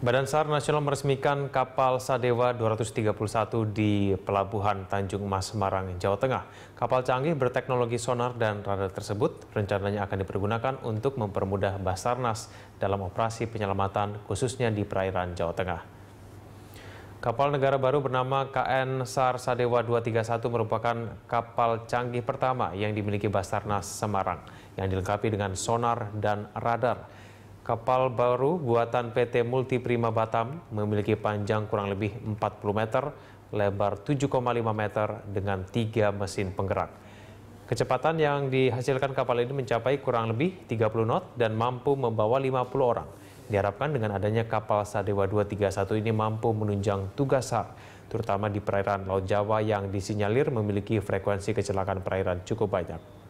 Badan SAR Nasional meresmikan kapal Sadewa 231 di Pelabuhan Tanjung Mas Semarang, Jawa Tengah. Kapal canggih berteknologi sonar dan radar tersebut rencananya akan dipergunakan untuk mempermudah Basarnas dalam operasi penyelamatan khususnya di perairan Jawa Tengah. Kapal negara baru bernama KN SAR Sadewa 231 merupakan kapal canggih pertama yang dimiliki Basarnas Semarang yang dilengkapi dengan sonar dan radar. Kapal baru buatan PT Multi Prima Batam memiliki panjang kurang lebih 40 meter, lebar 7,5 meter dengan tiga mesin penggerak. Kecepatan yang dihasilkan kapal ini mencapai kurang lebih 30 knot dan mampu membawa 50 orang. Diharapkan dengan adanya kapal Sadewa 231 ini mampu menunjang tugas SAR, terutama di perairan Laut Jawa yang disinyalir memiliki frekuensi kecelakaan perairan cukup banyak.